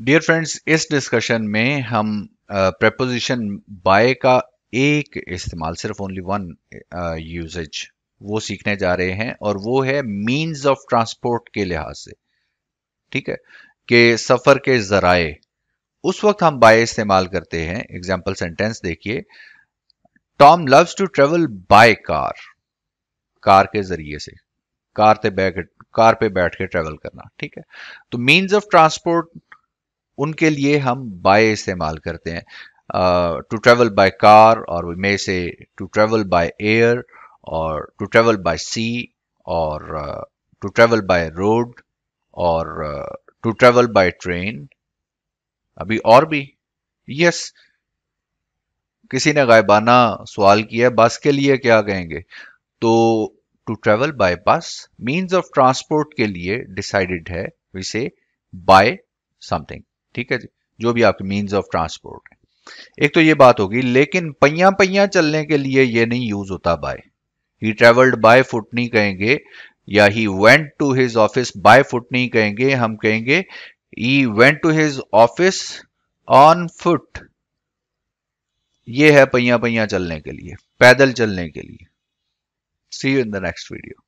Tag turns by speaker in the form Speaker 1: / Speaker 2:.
Speaker 1: dear friends इस discussion में हम प्रपोजिशन बाय का एक इस्तेमाल सिर्फ ओनली वन यूजेज वो सीखने जा रहे हैं और वो है मींस ऑफ ट्रांसपोर्ट के लिहाज से ठीक है के सफर के जराए उस वक्त हम बाय इस्तेमाल करते हैं एग्जाम्पल सेंटेंस देखिए Tom loves to travel by car car के जरिए से कार से बैठ कार पे बैठ के ट्रेवल करना ठीक है तो मींस ऑफ ट्रांसपोर्ट उनके लिए हम बाय इस्तेमाल करते हैं टू ट्रेवल बाय कार और we may say to travel by air और टू ट्रेवल बाय सी और टू ट्रेवल बाय रोड और टू ट्रेवल बाय ट्रेन अभी और भी यस yes, किसी ने गायबाना सवाल किया बस के लिए क्या कहेंगे तो to travel by bus means of transport के लिए डिसाइडेड है से बाय समथिंग ठीक है जी जो भी आपके मीन्स ऑफ ट्रांसपोर्ट है एक तो ये बात होगी लेकिन पहिया पहिया चलने के लिए ये नहीं यूज होता by he travelled by foot नहीं कहेंगे या he went to his office by foot नहीं कहेंगे हम कहेंगे he went to his office on foot ये है पहिया पहिया चलने के लिए पैदल चलने के लिए see you in the next video